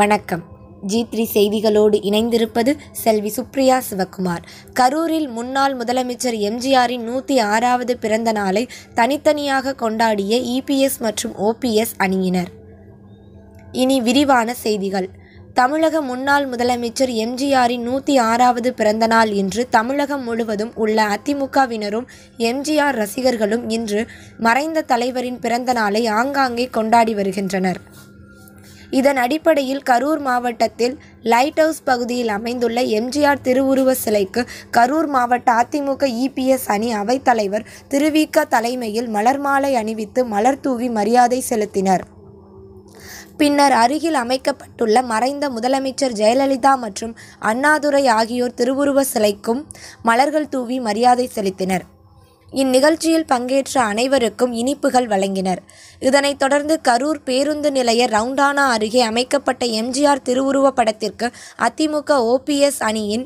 வணக்கம் G three செய்திகளோடு இணைந்திருப்பது செல்வி சுப்ரியா சிவகுமார் கரூரில் முன்னாள் முதலமைச்சர் எம்ஜிஆரின் நூற்றி ஆறாவது பிறந்த நாளை தனித்தனியாக கொண்டாடிய இபிஎஸ் மற்றும் ஓபிஎஸ் அணியினர் இனி விரிவான செய்திகள் தமிழக முன்னாள் முதலமைச்சர் எம்ஜிஆரின் நூற்றி ஆறாவது பிறந்தநாள் இன்று தமிழகம் முழுவதும் உள்ள அதிமுகவினரும் எம்ஜிஆர் ரசிகர்களும் இன்று மறைந்த தலைவரின் பிறந்த நாளை ஆங்காங்கே கொண்டாடி வருகின்றனர் இதன் அடிப்படையில் கரூர் மாவட்டத்தில் லைட் ஹவுஸ் பகுதியில் அமைந்துள்ள எம்ஜிஆர் திருவுருவ சிலைக்கு கரூர் மாவட்ட அதிமுக இபிஎஸ் அணி அவைத்தலைவர் திருவிக தலைமையில் மலர் மாலை அணிவித்து மலர் தூவி மரியாதை செலுத்தினர் பின்னர் அருகில் அமைக்கப்பட்டுள்ள மறைந்த முதலமைச்சர் ஜெயலலிதா மற்றும் அண்ணாதுரை ஆகியோர் திருவுருவ சிலைக்கும் மலர்கள் தூவி மரியாதை செலுத்தினர் இந்நிகழ்ச்சியில் பங்கேற்ற அனைவருக்கும் இனிப்புகள் வழங்கினர் இதனைத் தொடர்ந்து கரூர் பேருந்து நிலைய ரவுண்டானா அருகே அமைக்கப்பட்ட எம்ஜிஆர் திருவுருவ படத்திற்கு அதிமுக ஓபிஎஸ் அணியின்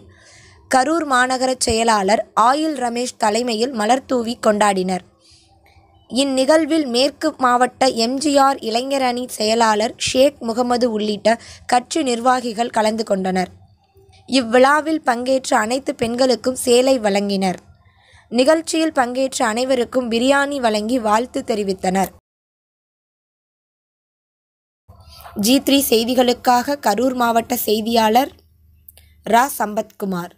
கரூர் மாநகர செயலாளர் ஆயில் ரமேஷ் தலைமையில் மலர்தூவி கொண்டாடினர் இந்நிகழ்வில் மேற்கு மாவட்ட எம்ஜிஆர் இளைஞர் அணி செயலாளர் ஷேக் முகமது உள்ளிட்ட கட்சி நிர்வாகிகள் கலந்து கொண்டனர் இவ்விழாவில் பங்கேற்ற அனைத்து பெண்களுக்கும் சேலை வழங்கினர் நிகழ்ச்சியில் பங்கேற்ற அனைவருக்கும் பிரியாணி வழங்கி வாழ்த்து தெரிவித்தனர் ஜி த்ரீ செய்திகளுக்காக கரூர் மாவட்ட செய்தியாளர் ரா சம்பத்குமார்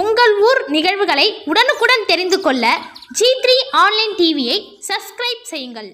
உங்கள் ஊர் நிகழ்வுகளை உடனுக்குடன் தெரிந்து கொள்ள ஜி த்ரீ ஆன்லைன் டிவியை சப்ஸ்கிரைப் செய்யுங்கள்